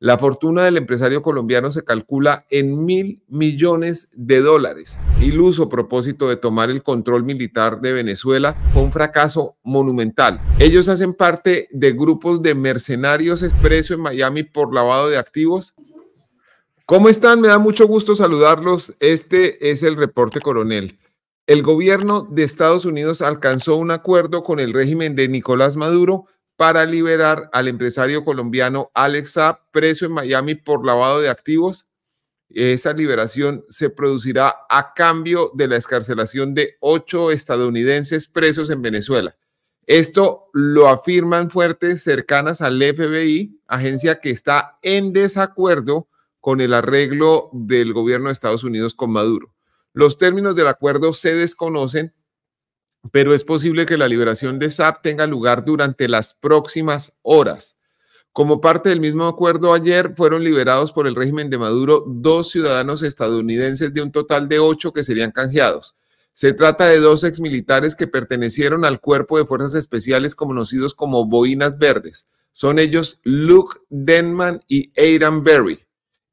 La fortuna del empresario colombiano se calcula en mil millones de dólares. Iluso propósito de tomar el control militar de Venezuela fue un fracaso monumental. Ellos hacen parte de grupos de mercenarios expreso en Miami por lavado de activos. ¿Cómo están? Me da mucho gusto saludarlos. Este es el reporte coronel. El gobierno de Estados Unidos alcanzó un acuerdo con el régimen de Nicolás Maduro para liberar al empresario colombiano Alexa preso en Miami por lavado de activos. Esa liberación se producirá a cambio de la escarcelación de ocho estadounidenses presos en Venezuela. Esto lo afirman fuertes cercanas al FBI, agencia que está en desacuerdo con el arreglo del gobierno de Estados Unidos con Maduro. Los términos del acuerdo se desconocen, pero es posible que la liberación de SAP tenga lugar durante las próximas horas. Como parte del mismo acuerdo ayer, fueron liberados por el régimen de Maduro dos ciudadanos estadounidenses de un total de ocho que serían canjeados. Se trata de dos exmilitares que pertenecieron al cuerpo de fuerzas especiales conocidos como Boinas Verdes. Son ellos Luke Denman y Aidan Berry.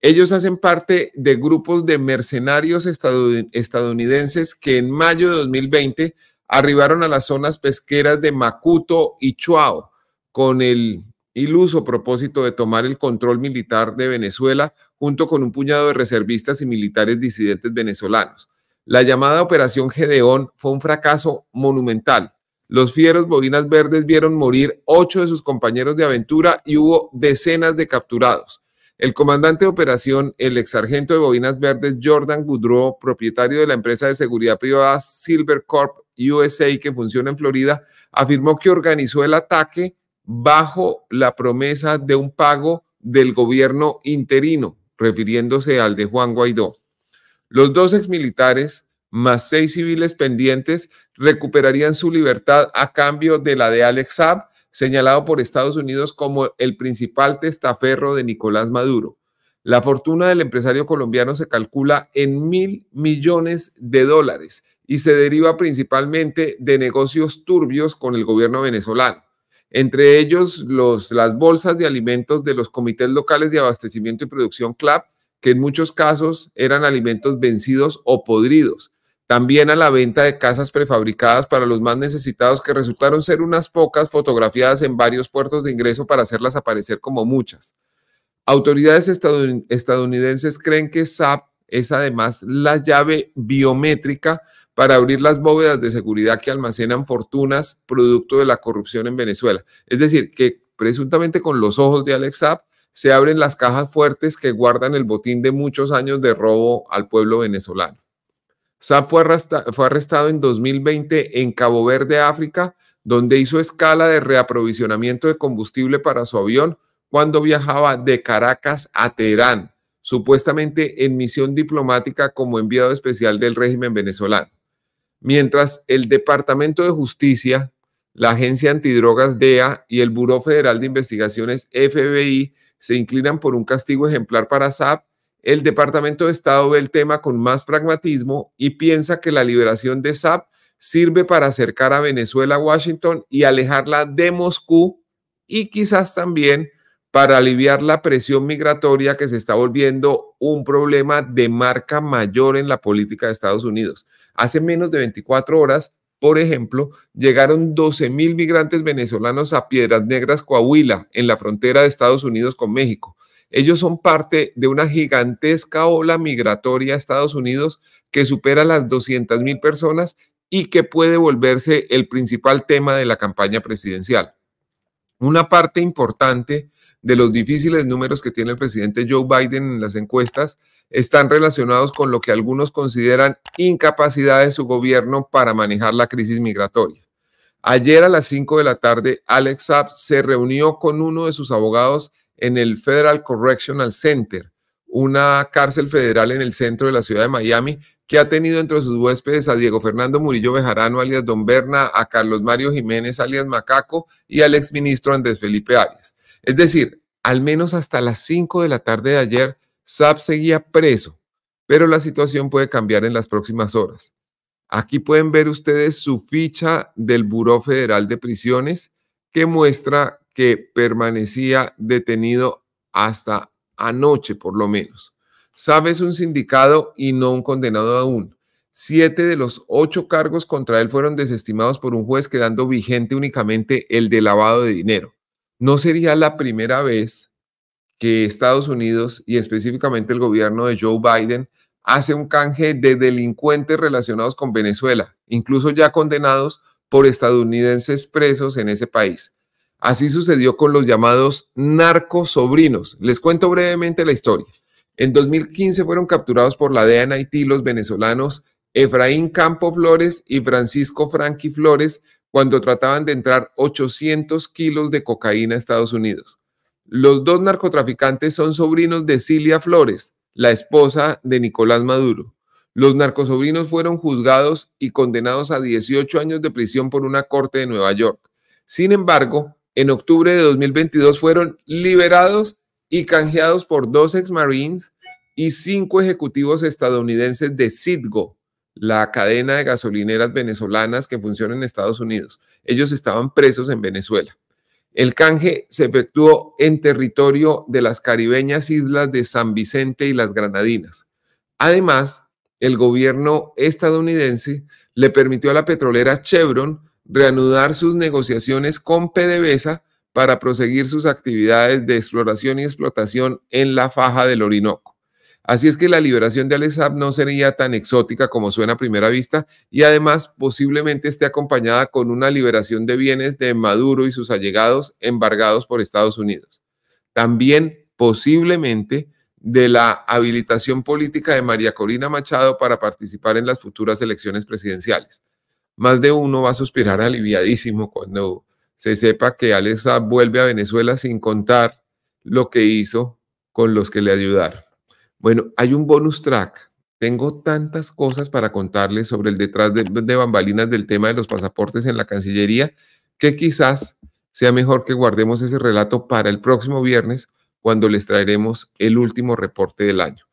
Ellos hacen parte de grupos de mercenarios estadounidenses que en mayo de 2020 arribaron a las zonas pesqueras de Macuto y Chuao con el iluso propósito de tomar el control militar de Venezuela junto con un puñado de reservistas y militares disidentes venezolanos. La llamada Operación Gedeón fue un fracaso monumental. Los fieros bobinas verdes vieron morir ocho de sus compañeros de aventura y hubo decenas de capturados. El comandante de operación, el ex sargento de Bobinas verdes Jordan Goudreau, propietario de la empresa de seguridad privada Silver Corp USA que funciona en Florida, afirmó que organizó el ataque bajo la promesa de un pago del gobierno interino, refiriéndose al de Juan Guaidó. Los dos exmilitares, más seis civiles pendientes, recuperarían su libertad a cambio de la de Alex Saab, señalado por Estados Unidos como el principal testaferro de Nicolás Maduro. La fortuna del empresario colombiano se calcula en mil millones de dólares y se deriva principalmente de negocios turbios con el gobierno venezolano, entre ellos los, las bolsas de alimentos de los comités locales de abastecimiento y producción CLAP, que en muchos casos eran alimentos vencidos o podridos. También a la venta de casas prefabricadas para los más necesitados, que resultaron ser unas pocas fotografiadas en varios puertos de ingreso para hacerlas aparecer como muchas. Autoridades estadounidenses creen que SAP es además la llave biométrica para abrir las bóvedas de seguridad que almacenan fortunas producto de la corrupción en Venezuela. Es decir, que presuntamente con los ojos de Alex Saab se abren las cajas fuertes que guardan el botín de muchos años de robo al pueblo venezolano. Saab fue, fue arrestado en 2020 en Cabo Verde, África, donde hizo escala de reaprovisionamiento de combustible para su avión cuando viajaba de Caracas a Teherán, supuestamente en misión diplomática como enviado especial del régimen venezolano mientras el Departamento de Justicia, la Agencia Antidrogas DEA y el Buró Federal de Investigaciones FBI se inclinan por un castigo ejemplar para SAP, el Departamento de Estado ve el tema con más pragmatismo y piensa que la liberación de SAP sirve para acercar a Venezuela a Washington y alejarla de Moscú y quizás también para aliviar la presión migratoria que se está volviendo un problema de marca mayor en la política de Estados Unidos. Hace menos de 24 horas, por ejemplo, llegaron 12.000 mil migrantes venezolanos a Piedras Negras, Coahuila, en la frontera de Estados Unidos con México. Ellos son parte de una gigantesca ola migratoria a Estados Unidos que supera las 200.000 mil personas y que puede volverse el principal tema de la campaña presidencial una parte importante de los difíciles números que tiene el presidente Joe Biden en las encuestas están relacionados con lo que algunos consideran incapacidad de su gobierno para manejar la crisis migratoria. Ayer a las 5 de la tarde, Alex Saab se reunió con uno de sus abogados en el Federal Correctional Center, una cárcel federal en el centro de la ciudad de Miami, que ha tenido entre sus huéspedes a Diego Fernando Murillo Bejarano, alias Don Berna, a Carlos Mario Jiménez, alias Macaco, y al exministro Andrés Felipe Arias. Es decir, al menos hasta las 5 de la tarde de ayer, SAP seguía preso, pero la situación puede cambiar en las próximas horas. Aquí pueden ver ustedes su ficha del Buró Federal de Prisiones que muestra que permanecía detenido hasta anoche, por lo menos. Sabes un sindicado y no un condenado aún. Siete de los ocho cargos contra él fueron desestimados por un juez, quedando vigente únicamente el de lavado de dinero. No sería la primera vez que Estados Unidos y específicamente el gobierno de Joe Biden hace un canje de delincuentes relacionados con Venezuela, incluso ya condenados por estadounidenses presos en ese país. Así sucedió con los llamados narcosobrinos. Les cuento brevemente la historia. En 2015 fueron capturados por la DEA en Haití los venezolanos Efraín Campo Flores y Francisco Franqui Flores cuando trataban de entrar 800 kilos de cocaína a Estados Unidos. Los dos narcotraficantes son sobrinos de Cilia Flores, la esposa de Nicolás Maduro. Los narcosobrinos fueron juzgados y condenados a 18 años de prisión por una corte de Nueva York. Sin embargo, en octubre de 2022 fueron liberados y canjeados por dos ex Marines y cinco ejecutivos estadounidenses de Citgo, la cadena de gasolineras venezolanas que funciona en Estados Unidos. Ellos estaban presos en Venezuela. El canje se efectuó en territorio de las caribeñas islas de San Vicente y las Granadinas. Además, el gobierno estadounidense le permitió a la petrolera Chevron reanudar sus negociaciones con PDVSA para proseguir sus actividades de exploración y explotación en la faja del Orinoco. Así es que la liberación de al no sería tan exótica como suena a primera vista y además posiblemente esté acompañada con una liberación de bienes de Maduro y sus allegados embargados por Estados Unidos. También posiblemente de la habilitación política de María Corina Machado para participar en las futuras elecciones presidenciales. Más de uno va a suspirar aliviadísimo cuando se sepa que Alex vuelve a Venezuela sin contar lo que hizo con los que le ayudaron. Bueno, hay un bonus track. Tengo tantas cosas para contarles sobre el detrás de bambalinas del tema de los pasaportes en la Cancillería que quizás sea mejor que guardemos ese relato para el próximo viernes cuando les traeremos el último reporte del año.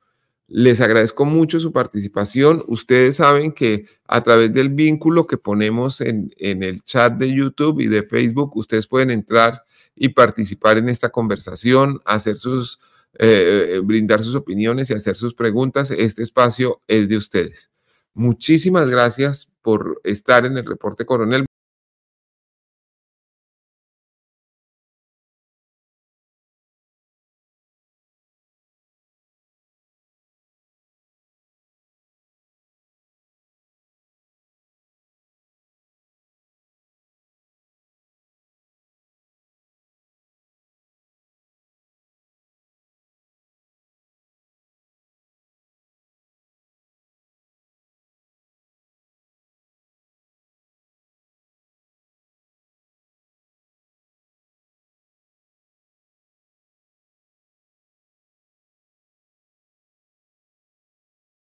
Les agradezco mucho su participación. Ustedes saben que a través del vínculo que ponemos en, en el chat de YouTube y de Facebook, ustedes pueden entrar y participar en esta conversación, hacer sus, eh, eh, brindar sus opiniones y hacer sus preguntas. Este espacio es de ustedes. Muchísimas gracias por estar en el reporte coronel.